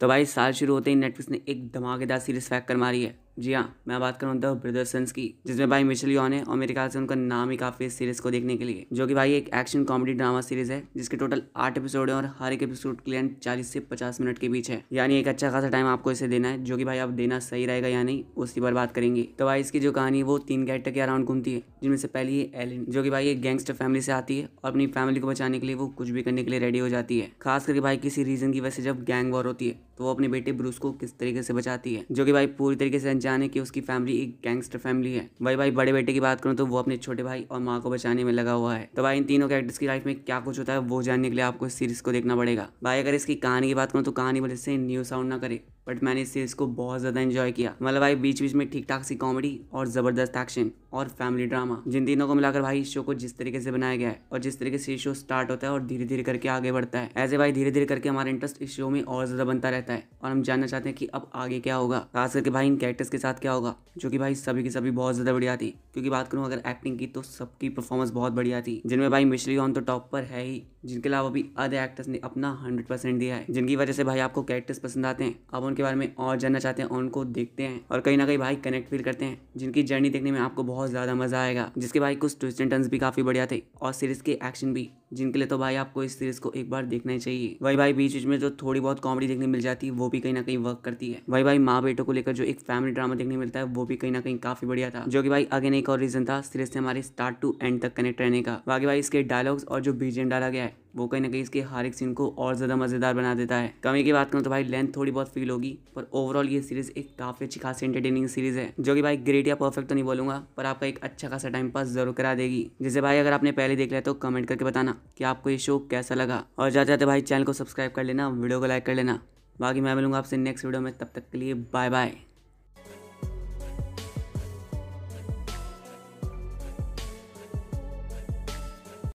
तो भाई साल शुरू होते ही नेटफ्लिक्स ने एक धमाकेदार सीरीज पैक कर मारी है जी हाँ मैं बात करूँ द ब्रदर्स सन्स की जिसमें भाई मिशेल योन है और मेरे ख्याल से उनका नाम ही काफ़ी इस सीरीज़ को देखने के लिए जो कि भाई एक एक्शन कॉमेडी ड्रामा सीरीज़ है जिसके टोटल आठ एपिसोड है और हर एक एपिसोड के लेंथ चालीस से पचास मिनट के बीच है यानी एक अच्छा खासा टाइम आपको इसे देना है जो कि भाई आप देना सही रहेगा या नहीं उसी पर बात करेंगे तो भाई इसकी जो कहानी है वो तीन कैरेक्टर के अराउंड घूमती है जिनमें से पहली है एलिन जो कि भाई एक गैंगस्टर फैमिली से आती है और अपनी फैमिली को बचाने के लिए वो कुछ भी करने के लिए रेडी हो जाती है खास करके भाई किसी रीजन की वजह से जब गैंग वॉर होती है तो वो अपने बेटे ब्रूस को किस तरीके से बचाती है जो कि भाई पूरी तरीके से जाने कि उसकी फैमिली एक गैंगस्टर फैमिली है वही भाई बड़े बेटे की बात करूँ तो वो अपने छोटे भाई और माँ को बचाने में लगा हुआ है तो भाई इन तीनों कैरेक्टर्स की लाइफ में क्या कुछ होता है वो जानने के लिए आपको इस सीरीज को देखना पड़ेगा भाई अगर इसकी कहानी की बात करूँ तो कहानी बोले से न्यू साउंड ना करे बट मैंने इस सीरीज को बहुत ज़्यादा एंजॉय किया मतलब भाई बीच बीच में ठीक ठाक सी कॉमेडी और ज़बरदस्त एक्शन और फैमिली ड्रामा जिन तीनों को मिलाकर भाई इस शो को जिस तरीके से बनाया गया है और जिस तरीके से शो स्टार्ट होता है और धीरे धीरे करके आगे बढ़ता है ऐसे भाई धीरे धीरे करके हमारा इंटरेस्ट इस शो में और ज़्यादा बनता रहता है और हम जानना चाहते हैं कि अब आगे क्या होगा खास करके भाई इन कैरेक्टर्स के इसके साथ क्या होगा जो कि भाई सभी की सभी बहुत ज़्यादा बढ़िया थी क्योंकि बात करूं अगर एक्टिंग की तो सबकी परफॉर्मेंस बहुत बढ़िया थी जिनमें भाई मिश्री ऑन तो टॉप पर है ही जिनके अलावा भी अदर एक्टर्स ने अपना हंड्रेड परसेंट दिया है जिनकी वजह से भाई आपको कैरेक्टर्स पसंद आते हैं आप उनके बारे में और जानना चाहते हैं और उनको देखते हैं और कहीं ना कहीं भाई कनेक्ट फील करते हैं जिनकी जर्नी देखने में आपको बहुत ज़्यादा मजा आएगा जिसके भाई कुछ ट्विस्ट एंड टर्न्स भी काफ़ी बढ़िया थे और सीरीज के एक्शन भी जिनके लिए तो भाई आपको इस सीरीज को एक बार देखना ही चाहिए वही भाई बीच बीच में जो थोड़ी बहुत कॉमेडी देखने मिल जाती है वो भी कहीं ना कहीं वर्क करती है वही भाई माँ बेटों को लेकर जो एक फैमिली ड्रामा देखने मिलता है वो भी कहीं ना कहीं काफी बढ़िया था जो कि भाई अगेन एक और रीजन था सीरीज से हमारे स्टार्ट टू एंड तक कनेक्ट रहने का बाकी भाई इसके डायलॉग्स और जो बीजेम डाला गया है वो कहीं ना कहीं इसके हर एक सीन को और ज़्यादा मज़ेदार बना देता है कमी की बात करूँ तो भाई लेंथ थोड़ी बहुत फील होगी पर ओवरऑल ये सीरीज़ एक काफ़ी अच्छी खासी एंटरटेनिंग सीरीज़ है जो कि भाई ग्रेट या परफेक्ट तो नहीं बोलूँगा पर आपका एक अच्छा खासा टाइम पास जरूर करा देगी जैसे भाई अगर आपने पहले देख लिया तो कमेंट करके बताना कि आपको ये शो कैसा लगा और जाते जाते भाई चैनल को सब्सक्राइब कर लेना वीडियो को लाइक कर लेना बाकी मैं मिलूंगा आपसे नेक्स्ट वीडियो में तब तक के लिए बाय बाय